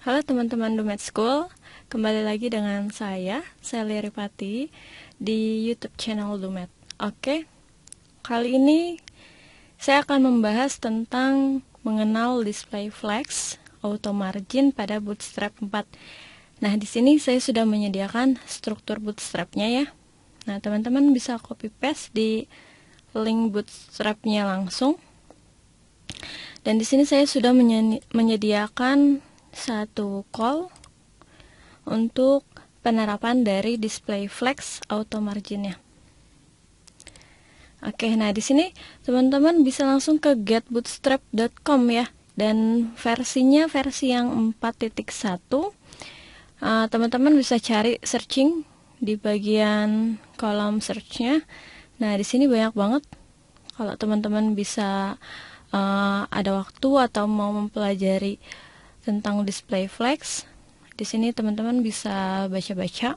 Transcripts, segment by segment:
Halo teman-teman Dumet School, kembali lagi dengan saya, Sally Ripati, di YouTube channel Dumet. Oke, kali ini saya akan membahas tentang mengenal display flex auto margin pada Bootstrap 4. Nah, di sini saya sudah menyediakan struktur Bootstrapnya ya. Nah, teman-teman bisa copy paste di link Bootstrapnya langsung. Dan di sini saya sudah menyediakan satu call untuk penerapan dari display flex auto marginnya. Oke, nah di sini teman-teman bisa langsung ke getbootstrap.com ya dan versinya versi yang 4.1. Uh, eh, teman-teman bisa cari searching di bagian kolom searchnya. Nah di sini banyak banget. Kalau teman-teman bisa uh, ada waktu atau mau mempelajari tentang display flex. Di sini teman-teman bisa baca-baca.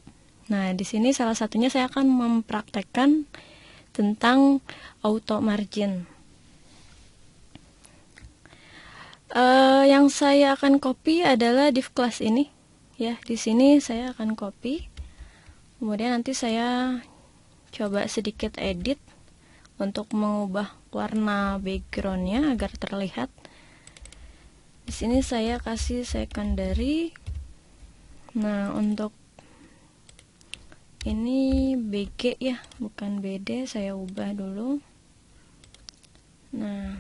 Nah, di sini salah satunya saya akan mempraktekkan tentang auto margin. Uh, yang saya akan copy adalah div class ini. Ya, di sini saya akan copy. Kemudian nanti saya coba sedikit edit untuk mengubah warna backgroundnya agar terlihat di sini saya kasih secondary nah untuk ini BG ya bukan BD saya ubah dulu nah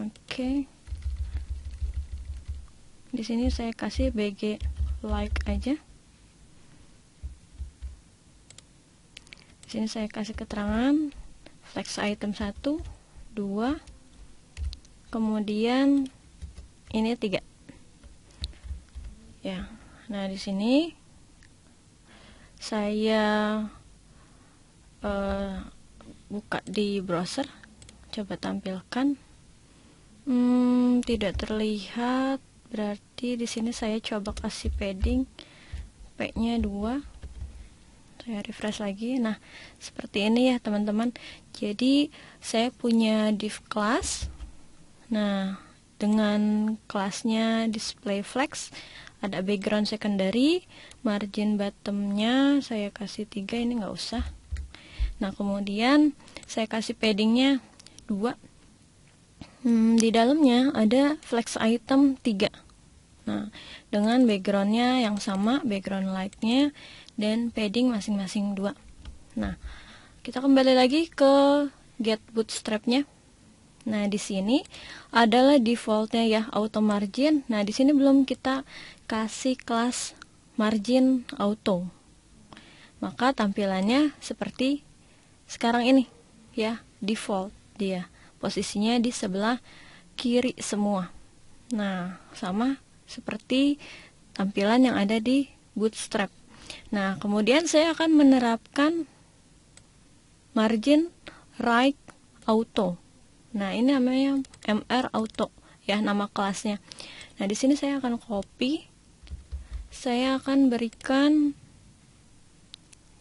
oke okay. di sini saya kasih BG like aja di sini saya kasih keterangan flex item 1 2 kemudian ini tiga ya nah di sini saya uh, buka di browser coba tampilkan hmm, tidak terlihat berarti di sini saya coba kasih padding p nya dua saya refresh lagi nah seperti ini ya teman-teman jadi saya punya div class nah dengan kelasnya display flex ada background secondary margin bottomnya saya kasih tiga ini nggak usah nah kemudian saya kasih paddingnya dua hmm, di dalamnya ada flex item tiga nah dengan backgroundnya yang sama background lightnya dan padding masing-masing dua nah kita kembali lagi ke get bootstrapnya nya Nah, di sini adalah defaultnya ya auto margin. Nah, di sini belum kita kasih kelas margin auto. Maka tampilannya seperti sekarang ini ya, default dia. Posisinya di sebelah kiri semua. Nah, sama seperti tampilan yang ada di Bootstrap. Nah, kemudian saya akan menerapkan margin right auto. Nah, ini namanya MR Auto ya nama kelasnya. Nah, di sini saya akan copy. Saya akan berikan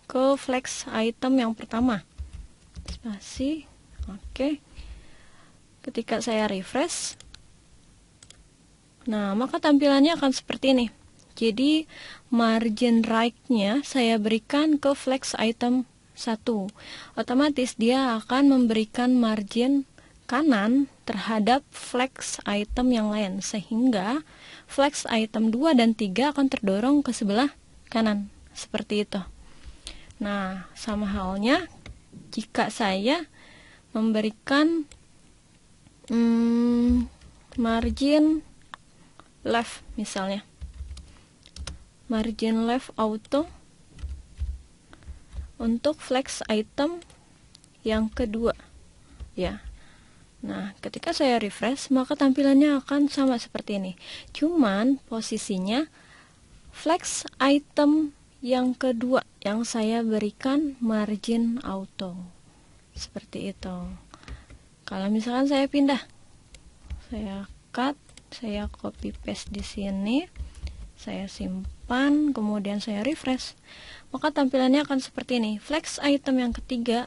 ke flex item yang pertama. Spasi. Oke. Ketika saya refresh. Nah, maka tampilannya akan seperti ini. Jadi, margin right-nya saya berikan ke flex item 1. Otomatis dia akan memberikan margin kanan terhadap flex item yang lain sehingga flex item 2 dan 3 akan terdorong ke sebelah kanan seperti itu. Nah, sama halnya jika saya memberikan hmm, margin left misalnya margin left auto untuk flex item yang kedua ya Nah, ketika saya refresh, maka tampilannya akan sama seperti ini. Cuman posisinya flex item yang kedua yang saya berikan margin auto. Seperti itu. Kalau misalkan saya pindah, saya cut, saya copy paste di sini, saya simpan, kemudian saya refresh. Maka tampilannya akan seperti ini. Flex item yang ketiga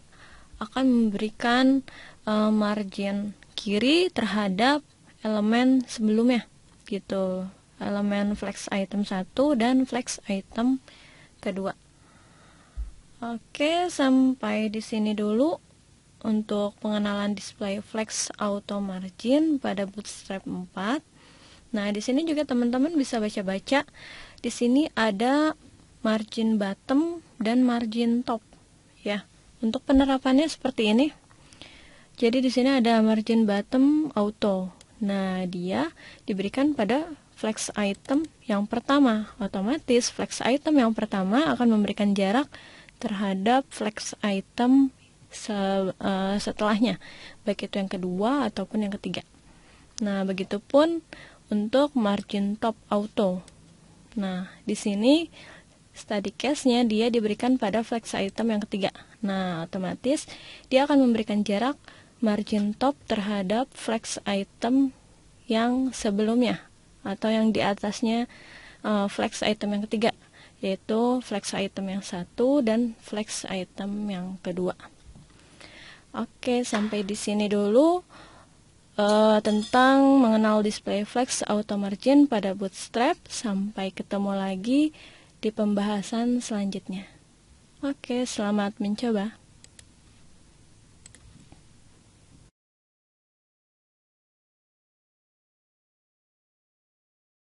akan memberikan uh, margin kiri terhadap elemen sebelumnya gitu elemen flex item 1 dan flex item kedua Oke sampai di sini dulu untuk pengenalan display flex auto margin pada bootstrap 4 Nah di sini juga teman-teman bisa baca-baca di sini ada margin bottom dan margin top ya untuk penerapannya seperti ini jadi di sini ada margin bottom auto. Nah, dia diberikan pada flex item yang pertama. Otomatis flex item yang pertama akan memberikan jarak terhadap flex item se uh, setelahnya, baik itu yang kedua ataupun yang ketiga. Nah, begitupun untuk margin top auto. Nah, di sini study case-nya dia diberikan pada flex item yang ketiga. Nah, otomatis dia akan memberikan jarak margin top terhadap flex item yang sebelumnya atau yang di atasnya uh, flex item yang ketiga yaitu flex item yang satu dan flex item yang kedua. Oke, sampai di sini dulu uh, tentang mengenal display flex auto margin pada bootstrap. Sampai ketemu lagi di pembahasan selanjutnya. Oke, selamat mencoba.